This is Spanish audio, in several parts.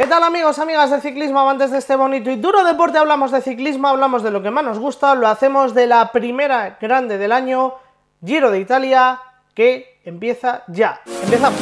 ¿Qué tal amigos, amigas de ciclismo, Antes de este bonito y duro deporte? Hablamos de ciclismo, hablamos de lo que más nos gusta, lo hacemos de la primera grande del año, Giro de Italia, que empieza ya. Empezamos.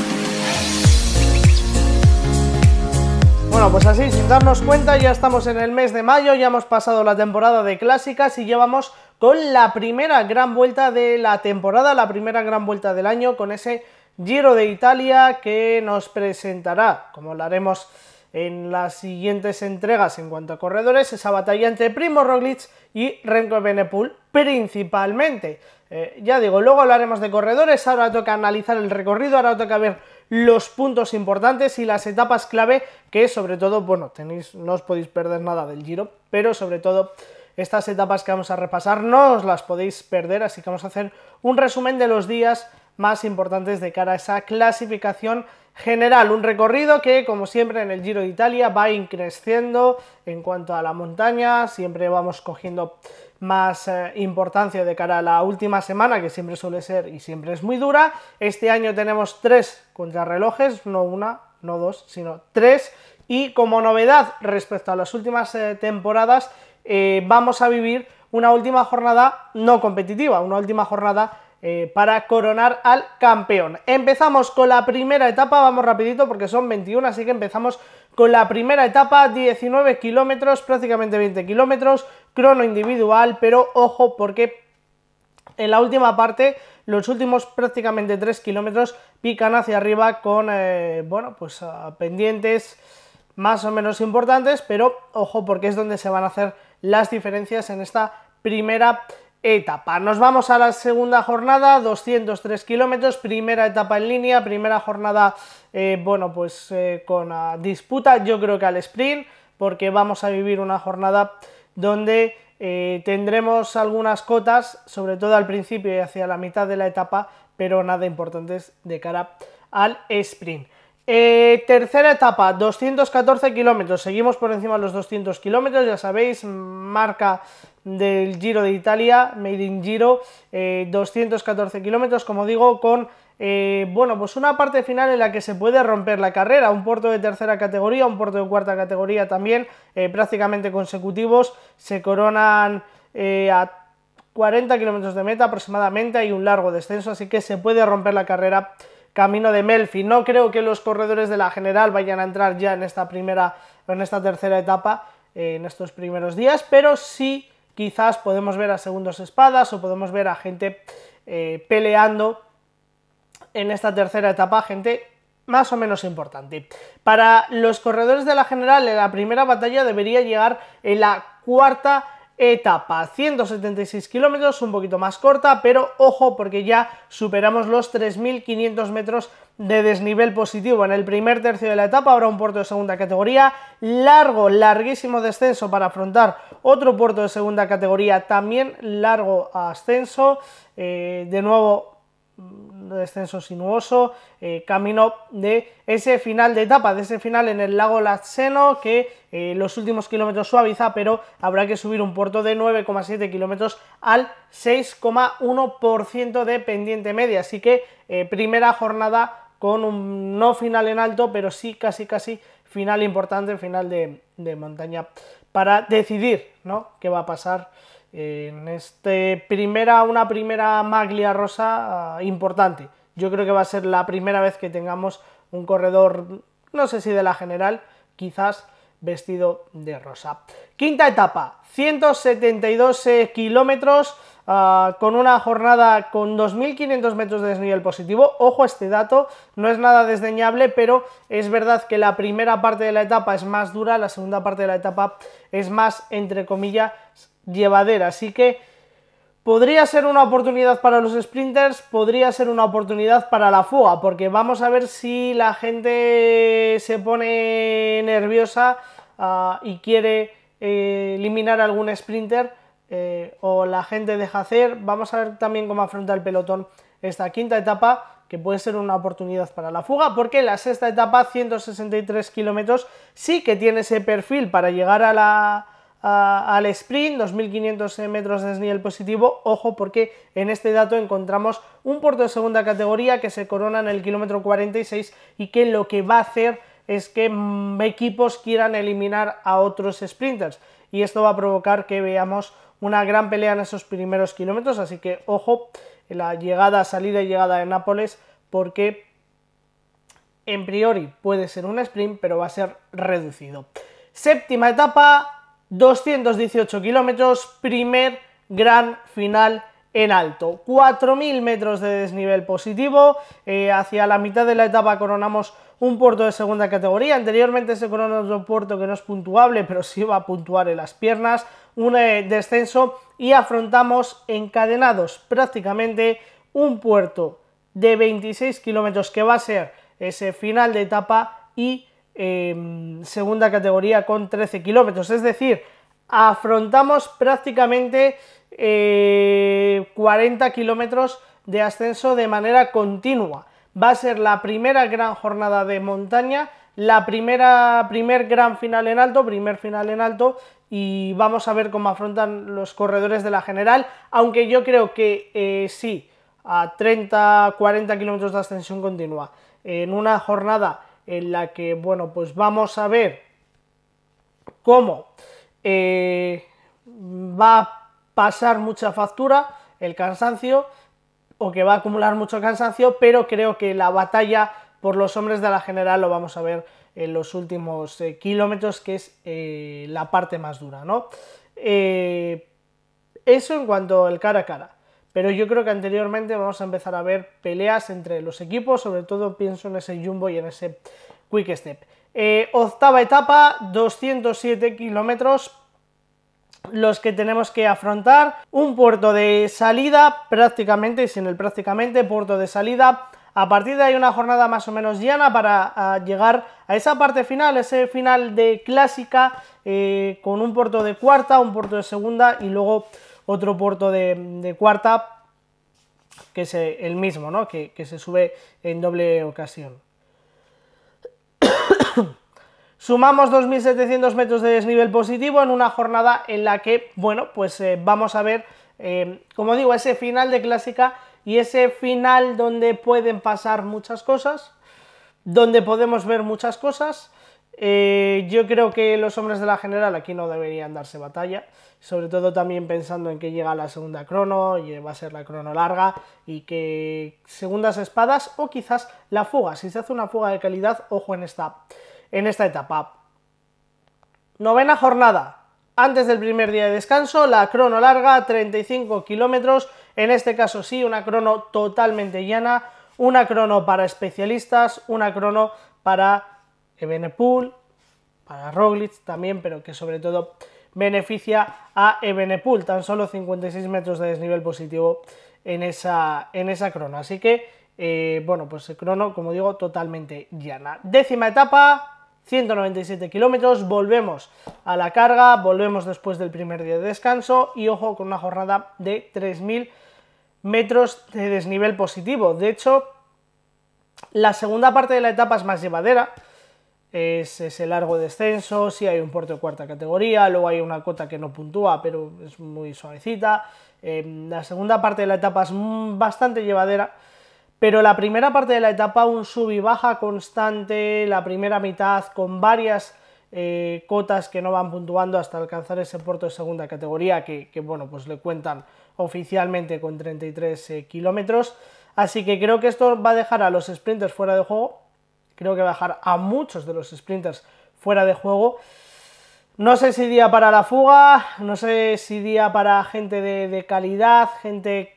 Bueno, pues así, sin darnos cuenta, ya estamos en el mes de mayo, ya hemos pasado la temporada de clásicas y llevamos con la primera gran vuelta de la temporada, la primera gran vuelta del año, con ese Giro de Italia que nos presentará, como lo haremos en las siguientes entregas en cuanto a corredores, esa batalla entre Primo Roglic y Renko Benepool, principalmente. Eh, ya digo, luego hablaremos de corredores, ahora toca analizar el recorrido, ahora toca ver los puntos importantes y las etapas clave que sobre todo, bueno, tenéis, no os podéis perder nada del giro, pero sobre todo estas etapas que vamos a repasar no os las podéis perder, así que vamos a hacer un resumen de los días más importantes de cara a esa clasificación general. Un recorrido que, como siempre en el Giro de Italia, va increciendo en cuanto a la montaña, siempre vamos cogiendo más eh, importancia de cara a la última semana, que siempre suele ser y siempre es muy dura. Este año tenemos tres contrarrelojes, no una, no dos, sino tres. Y como novedad respecto a las últimas eh, temporadas, eh, vamos a vivir una última jornada no competitiva, una última jornada eh, para coronar al campeón. Empezamos con la primera etapa, vamos rapidito porque son 21, así que empezamos con la primera etapa, 19 kilómetros, prácticamente 20 kilómetros, crono individual, pero ojo porque en la última parte, los últimos prácticamente 3 kilómetros pican hacia arriba con, eh, bueno, pues pendientes más o menos importantes, pero ojo porque es donde se van a hacer las diferencias en esta primera etapa. Nos vamos a la segunda jornada, 203 kilómetros, primera etapa en línea, primera jornada, eh, bueno, pues eh, con disputa, yo creo que al sprint, porque vamos a vivir una jornada donde eh, tendremos algunas cotas, sobre todo al principio y hacia la mitad de la etapa, pero nada importantes de cara al sprint. Eh, tercera etapa, 214 kilómetros. Seguimos por encima de los 200 kilómetros, ya sabéis, marca del Giro de Italia, Made in Giro, 214 eh, kilómetros, como digo, con eh, bueno, pues una parte final en la que se puede romper la carrera, un puerto de tercera categoría, un puerto de cuarta categoría también, prácticamente consecutivos, se coronan a 40 kilómetros de meta aproximadamente, hay un largo descenso, así que se puede romper la carrera camino de Melfi. No creo que los corredores de la general vayan a entrar ya en esta primera, en esta tercera etapa, eh, en estos primeros días, pero sí quizás podemos ver a segundos espadas o podemos ver a gente eh, peleando en esta tercera etapa, gente más o menos importante. Para los corredores de la general, en la primera batalla debería llegar en la cuarta etapa. 176 kilómetros, un poquito más corta, pero ojo porque ya superamos los 3.500 metros de desnivel positivo. En el primer tercio de la etapa habrá un puerto de segunda categoría, largo, larguísimo descenso para afrontar otro puerto de segunda categoría, también largo ascenso, eh, de nuevo descenso sinuoso, eh, camino de ese final de etapa, de ese final en el lago Latseno, que eh, los últimos kilómetros suaviza, pero habrá que subir un puerto de 9,7 kilómetros al 6,1% de pendiente media. Así que eh, primera jornada con un no final en alto, pero sí casi casi final importante, final de, de montaña para decidir ¿no? qué va a pasar en esta primera, una primera maglia rosa ah, importante. Yo creo que va a ser la primera vez que tengamos un corredor, no sé si de la general, quizás vestido de rosa. Quinta etapa, 172 kilómetros Ah, con una jornada con 2.500 metros de desnivel positivo. Ojo a este dato, no es nada desdeñable, pero es verdad que la primera parte de la etapa es más dura, la segunda parte de la etapa es más, entre comillas, llevadera. Así que podría ser una oportunidad para los sprinters, podría ser una oportunidad para la fuga, porque vamos a ver si la gente se pone nerviosa ah, y quiere eh, eliminar algún sprinter eh, o la gente deja hacer. Vamos a ver también cómo afronta el pelotón esta quinta etapa, que puede ser una oportunidad para la fuga, porque la sexta etapa, 163 kilómetros, sí que tiene ese perfil para llegar a la, al sprint, 2.500 metros de desnivel positivo, ojo porque en este dato encontramos un puerto de segunda categoría que se corona en el kilómetro 46 y que lo que va a hacer es que mm, equipos quieran eliminar a otros sprinters y esto va a provocar que veamos una gran pelea en esos primeros kilómetros, así que ojo la llegada, salida y llegada de Nápoles porque en priori puede ser un sprint pero va a ser reducido. Séptima etapa, 218 kilómetros, primer gran final en alto. 4.000 metros de desnivel positivo, eh, hacia la mitad de la etapa coronamos un puerto de segunda categoría, anteriormente ese un puerto que no es puntuable, pero sí va a puntuar en las piernas, un eh, descenso y afrontamos encadenados prácticamente un puerto de 26 kilómetros que va a ser ese final de etapa y em, segunda categoría con 13 kilómetros, es decir, afrontamos prácticamente 40 eh, kilómetros de ascenso de manera continua va a ser la primera gran jornada de montaña, la primera, primer gran final en alto, primer final en alto, y vamos a ver cómo afrontan los corredores de la general, aunque yo creo que eh, sí, a 30, 40 kilómetros de ascensión continua, en una jornada en la que, bueno, pues vamos a ver cómo eh, va a pasar mucha factura el cansancio, o que va a acumular mucho cansancio, pero creo que la batalla por los hombres de la general lo vamos a ver en los últimos eh, kilómetros, que es eh, la parte más dura, ¿no? Eh, eso en cuanto al cara a cara. Pero yo creo que anteriormente vamos a empezar a ver peleas entre los equipos, sobre todo pienso en ese Jumbo y en ese Quick Step. octava etapa, 207 kilómetros, los que tenemos que afrontar. Un puerto de salida prácticamente, sin el prácticamente, puerto de salida. A partir de ahí una jornada más o menos llana para ah, llegar a esa parte final, ese final de clásica eh, con un puerto de cuarta, un puerto de segunda y luego otro puerto de, cuarta que es eh, el mismo, ¿no? que, que se sube en doble ocasión. Sumamos 2.700 metros de desnivel positivo en una jornada en la que, bueno, pues eh, vamos a ver, eh, como digo, ese final de clásica y ese final donde pueden pasar muchas cosas, donde podemos ver muchas cosas. Eh, yo creo que los hombres de la general aquí no deberían darse batalla, sobre todo también pensando en que llega la segunda crono y va a ser la crono larga y que segundas espadas o quizás la fuga, si se hace una fuga de calidad, ojo en esta en esta etapa. Novena jornada. Antes del primer día de descanso, la crono larga, 35 kilómetros, en este caso sí, una crono totalmente llana, una crono para especialistas, una crono para Ebenepool, para Roglic también, pero que sobre todo beneficia a Ebenepool, tan solo 56 metros de desnivel positivo en esa, en esa crono. Así que, eh, bueno, pues el crono, como digo, totalmente llana. Décima etapa, 197 kilómetros, volvemos a la carga, volvemos después del primer día de descanso y ojo con una jornada de 3.000 metros de desnivel positivo. De hecho, la segunda parte de la etapa es más llevadera, es ese largo descenso, si hay un puerto de cuarta categoría, luego hay una cota que no puntúa, pero es muy suavecita. Em, la segunda parte de la etapa es bastante llevadera, pero la primera parte de la etapa, un sub y baja constante, la primera mitad con varias eh, cotas que no van puntuando hasta alcanzar ese puerto de segunda categoría que, bueno, pues le cuentan oficialmente con 33 eh, kilómetros. Así que creo que esto va a dejar a los sprinters fuera de juego, creo que va a dejar a muchos de los sprinters fuera de juego. No sé si día para la fuga, no sé si día para gente de calidad, gente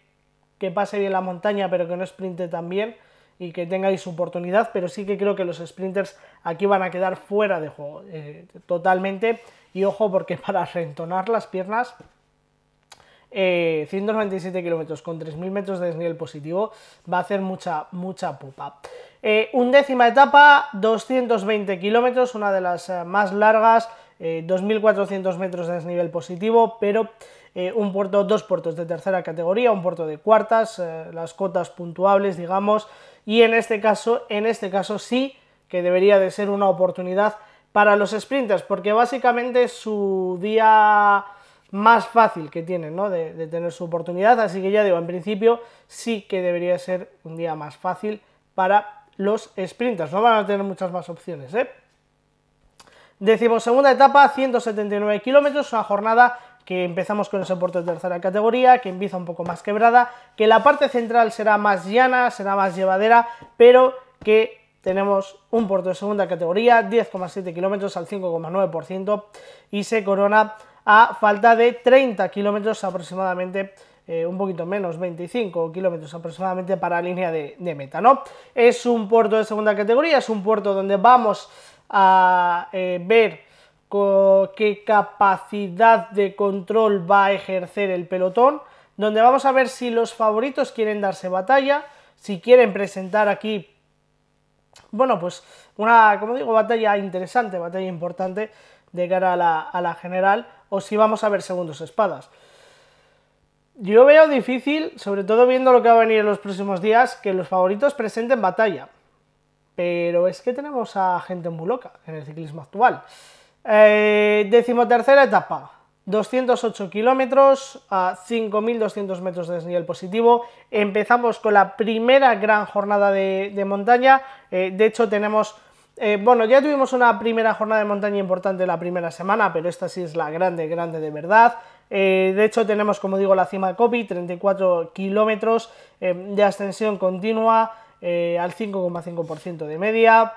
que pase bien la montaña, pero que no sprinte tan bien y que tengáis oportunidad, pero sí que creo que los sprinters aquí van a quedar fuera de juego eh, totalmente. Y ojo, porque para rentonar las piernas, 197 eh, kilómetros con 3.000 metros de desnivel positivo, va a hacer mucha, mucha pupa. Un eh, undécima etapa, 220 kilómetros, una de las más largas, 2.400 metros de desnivel positivo, pero eh, un puerto, dos puertos de tercera categoría, un puerto de cuartas, eh, las cotas puntuables, digamos, y en este caso, en este caso sí que debería de ser una oportunidad para los sprinters, porque básicamente su día más fácil que tienen ¿no? de, tener su oportunidad, así que ya digo, en principio sí que debería ser un día más fácil para los sprinters, no van a tener muchas más opciones. ¿eh? Decimos, segunda etapa, 179 kilómetros, una jornada que empezamos con ese puerto de tercera categoría, que empieza un poco más quebrada, que la parte central será más llana, será más llevadera, pero que tenemos un puerto de segunda categoría, 10,7 kilómetros al 5,9% y se corona a falta de 30 kilómetros aproximadamente, eh, un poquito menos, 25 kilómetros aproximadamente para línea de, meta, ¿no? Es un puerto de segunda categoría, es un puerto donde vamos a eh, ver qué capacidad de control va a ejercer el pelotón, donde vamos a ver si los favoritos quieren darse batalla, si quieren presentar aquí, bueno, pues una, como digo, batalla interesante, batalla importante de cara a la, a la general, o si vamos a ver segundos espadas. Yo veo difícil, sobre todo viendo lo que va a venir en los próximos días, que los favoritos presenten batalla. Pero es que tenemos a gente muy loca en el ciclismo actual. Eh, decimotercera etapa, 208 kilómetros a 5.200 metros de desnivel positivo. Empezamos con la primera gran jornada de, montaña. Eh, de hecho, tenemos... Eh, bueno, ya tuvimos una primera jornada de montaña importante la primera semana, pero esta sí es la grande, grande de verdad. Eh, de hecho, tenemos, como digo, la cima de Copi, 34 kilómetros de ascensión continua al 5,5% de media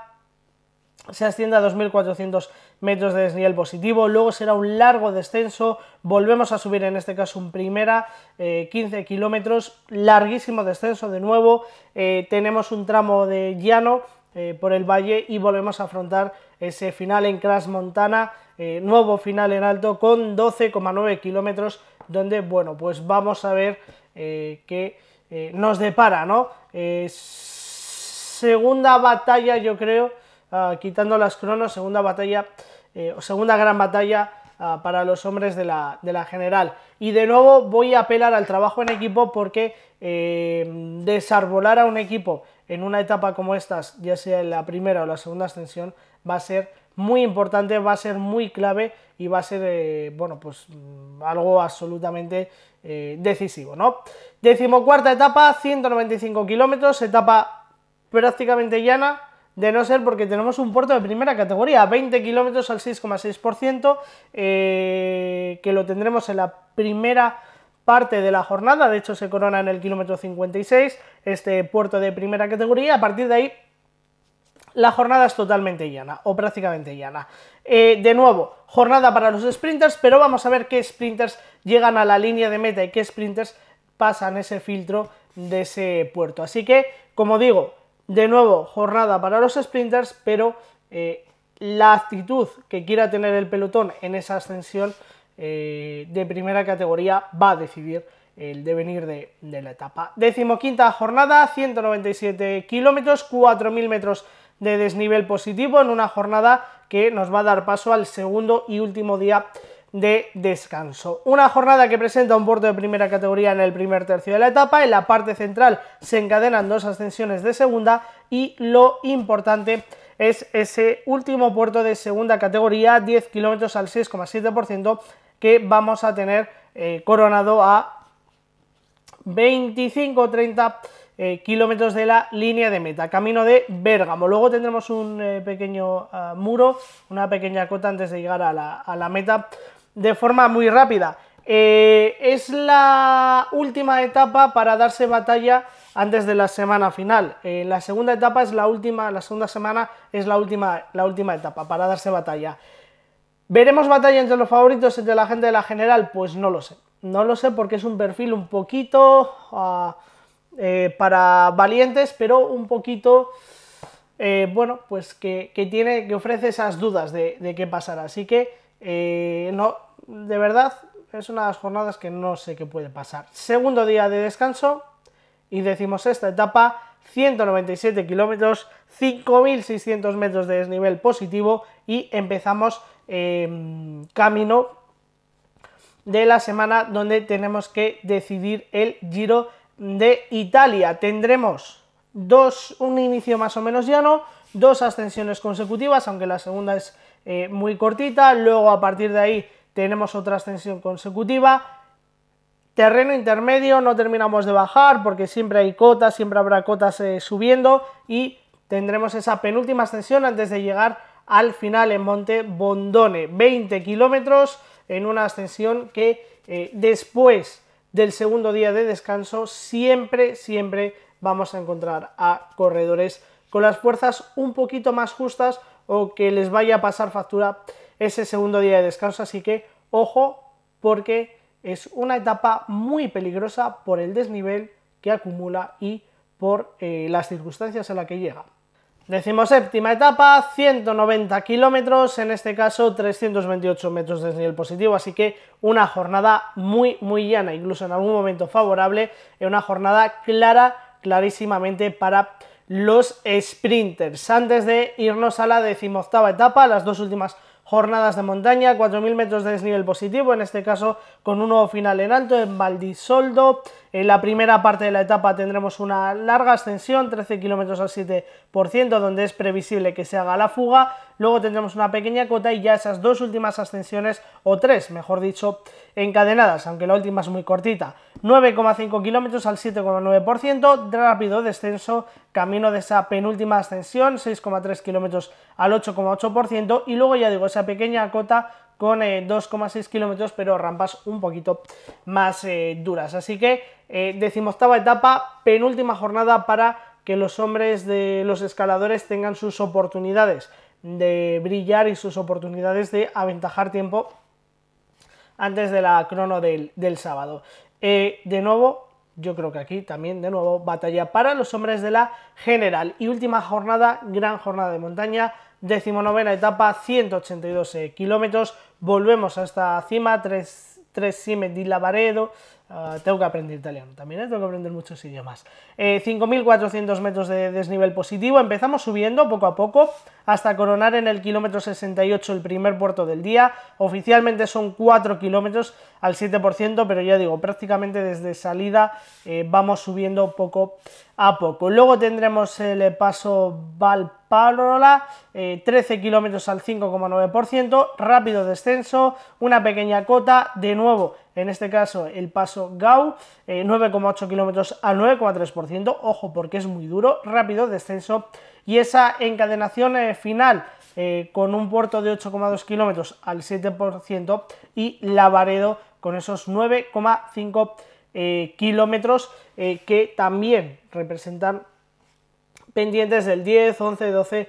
se asciende a 2.400 metros de desnivel positivo, luego será un largo descenso, volvemos a subir en este caso un primera, 15 eh, kilómetros, larguísimo descenso de nuevo, eh, tenemos un tramo de llano eh, por el valle y volvemos a afrontar ese final en Crash Montana, nuevo final en alto con 12,9 kilómetros, donde bueno, pues vamos a ver qué nos depara, ¿no? segunda batalla yo creo Ah, quitando las cronos, segunda batalla, eh, o segunda gran batalla ah, para los hombres de la, general. Y de nuevo voy a apelar al trabajo en equipo porque eh, desarbolar a un equipo en una etapa como estas, ya sea en la primera o la segunda ascensión, va a ser muy importante, va a ser muy clave y va a ser, eh, bueno, pues mm, algo absolutamente decisivo, ¿no? Decimocuarta etapa, 195 kilómetros, etapa prácticamente llana, de no ser porque tenemos un puerto de primera categoría, 20 kilómetros al 6,6%, eh, que lo tendremos en la primera parte de la jornada, de hecho se corona en el kilómetro 56, este puerto de primera categoría, a partir de ahí la jornada es totalmente llana, o prácticamente llana. Eh, de nuevo, jornada para los sprinters, pero vamos a ver qué sprinters llegan a la línea de meta y qué sprinters pasan ese filtro de ese puerto. Así que, como digo, de nuevo, jornada para los sprinters, pero eh, la actitud que quiera tener el pelotón en esa ascensión eh, de primera categoría va a decidir el devenir de, la etapa. Decimoquinta jornada, 197 kilómetros, 4.000 metros de desnivel positivo en una jornada que nos va a dar paso al segundo y último día de descanso. Una jornada que presenta un puerto de primera categoría en el primer tercio de la etapa, en la parte central se encadenan dos ascensiones de segunda y lo importante es ese último puerto de segunda categoría, 10 kilómetros al 6,7% que vamos a tener eh, coronado a 25-30 eh, kilómetros de la línea de meta, camino de Bérgamo. Luego tendremos un eh, pequeño ah, muro, una pequeña cota antes de llegar a la, a la meta de forma muy rápida. Eh, es la última etapa para darse batalla antes de la semana final. Eh, la segunda etapa es la última, la segunda semana es la última, la última etapa para darse batalla. ¿Veremos batalla entre los favoritos entre la gente de la general? Pues no lo sé. No lo sé porque es un perfil un poquito ah, eh, para valientes, pero un poquito, bueno, pues que, tiene, que ofrece esas dudas de, qué pasará. Así que no, de verdad, es una de las jornadas que no sé qué puede pasar. Segundo día de descanso y decimos esta etapa, 197 kilómetros, 5.600 metros de desnivel positivo y empezamos em, camino de la semana donde tenemos que decidir el Giro de Italia. Tendremos dos, un inicio más o menos llano, dos ascensiones consecutivas, aunque la segunda es eh, muy cortita, luego a partir de ahí tenemos otra ascensión consecutiva. Terreno intermedio, no terminamos de bajar porque siempre hay cotas, siempre habrá cotas eh, subiendo y tendremos esa penúltima ascensión antes de llegar al final en Monte Bondone, 20 kilómetros en una ascensión que eh, después del segundo día de descanso siempre, siempre vamos a encontrar a corredores con las fuerzas un poquito más justas o que les vaya a pasar factura ese segundo día de descanso, así que ojo porque es una etapa muy peligrosa por el desnivel que acumula y por eh, las circunstancias a las que llega. séptima etapa, 190 kilómetros, en este caso 328 metros de desnivel positivo, así que una jornada muy, muy llana, incluso en algún momento favorable, una jornada clara, clarísimamente para los sprinters. Antes de irnos a la decimoctava etapa, las dos últimas jornadas de montaña, 4.000 metros de desnivel positivo, en este caso con un nuevo final en alto en Valdisoldo. En la primera parte de la etapa tendremos una larga ascensión, 13 kilómetros al 7%, donde es previsible que se haga la fuga luego tendremos una pequeña cota y ya esas dos últimas ascensiones, o tres, mejor dicho, encadenadas, aunque la última es muy cortita. 9,5 kilómetros al 7,9%, rápido descenso, camino de esa penúltima ascensión, 6,3 kilómetros al 8,8%, y luego ya digo, esa pequeña cota con 2,6 eh, kilómetros, pero rampas un poquito más eh, duras. Así que, eh, decimoctava etapa, penúltima jornada para que los hombres de los escaladores tengan sus oportunidades de brillar y sus oportunidades de aventajar tiempo antes de la crono del, sábado. Eh, de nuevo, yo creo que aquí también, de nuevo, batalla para los hombres de la general. Y última jornada, gran jornada de montaña, decimonovena etapa, 182 eh, kilómetros. Volvemos hasta cima, 3 Simet di Lavaredo, Ah, tengo que aprender italiano también, ¿eh? tengo que aprender muchos idiomas. 5.400 eh, metros de desnivel positivo, empezamos subiendo poco a poco hasta coronar en el kilómetro 68 el primer puerto del día. Oficialmente son 4 kilómetros al 7%, pero ya digo, prácticamente desde salida eh, vamos subiendo poco a poco. Luego tendremos el paso Valp. 13 eh, kilómetros al 5,9%, rápido descenso, una pequeña cota, de nuevo, en este caso el paso Gau, 9,8 eh, kilómetros al 9,3%, ojo porque es muy duro, rápido descenso, y esa encadenación eh, final con un puerto de 8,2 kilómetros al 7% y Lavaredo con esos 9,5 kilómetros que también representan pendientes del 10, 11, 12,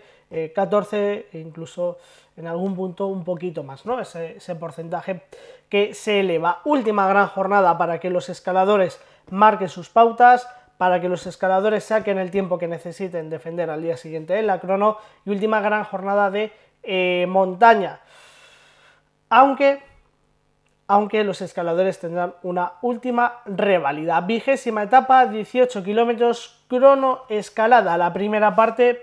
14 e incluso en algún punto un poquito más, ¿no? Ese, ese porcentaje que se eleva. Última gran jornada para que los escaladores marquen sus pautas, para que los escaladores saquen el tiempo que necesiten defender al día siguiente en la crono y última gran jornada de eh, montaña. Aunque aunque los escaladores tendrán una última revalida. Vigésima etapa, 18 kilómetros, crono escalada. La primera parte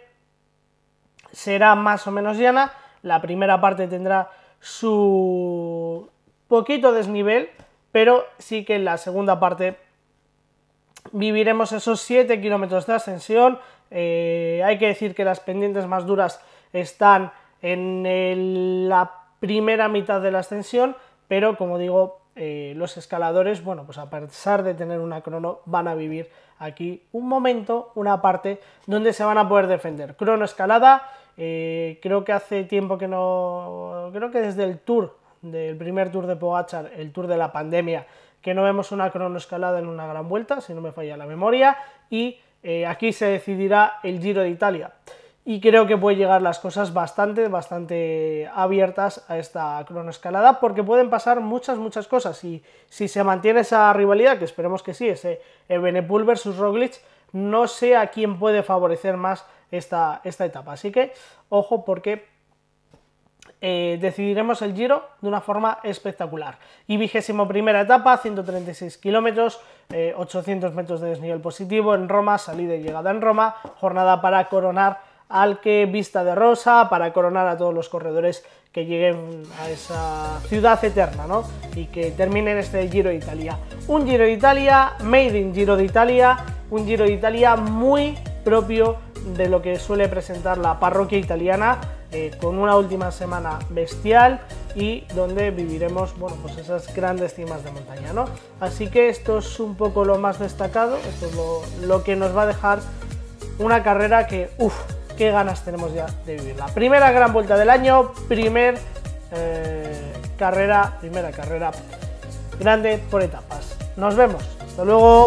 será más o menos llana, la primera parte tendrá su poquito desnivel, pero sí que en la segunda parte viviremos esos 7 kilómetros de ascensión. Eh, hay que decir que las pendientes más duras están en la primera mitad de la ascensión pero como digo, eh, los escaladores, bueno, pues a pesar de tener una crono, van a vivir aquí un momento, una parte donde se van a poder defender. Crono escalada, eh, creo que hace tiempo que no, creo que desde el tour, del primer tour de Pogachar, el tour de la pandemia, que no vemos una crono escalada en una gran vuelta, si no me falla la memoria, y eh, aquí se decidirá el Giro de Italia y creo que puede llegar las cosas bastante, bastante abiertas a esta cronoescalada porque pueden pasar muchas, muchas cosas y si se mantiene esa rivalidad, que esperemos que sí, ese Benepul versus Roglic, no sé a quién puede favorecer más esta, esta etapa. Así que, ojo, porque eh, decidiremos el giro de una forma espectacular. Y vigésimo primera etapa, 136 kilómetros, 800 eh, metros de desnivel positivo en Roma, salida y llegada en Roma, jornada para coronar al que vista de rosa para coronar a todos los corredores que lleguen a esa ciudad eterna, Y que terminen este Giro de Italia. Un Giro de Italia, made in Giro de Italia, un Giro de Italia muy propio de lo que suele presentar la parroquia italiana, eh, con una última semana bestial y donde viviremos, bueno, pues esas grandes cimas de montaña, ¿no? Así que esto es un poco lo más destacado, esto es lo, lo que nos va a dejar una carrera que, uff, qué ganas tenemos ya de vivirla. Primera gran vuelta del año, primer eh, carrera, primera carrera grande por etapas. Nos vemos. Hasta luego.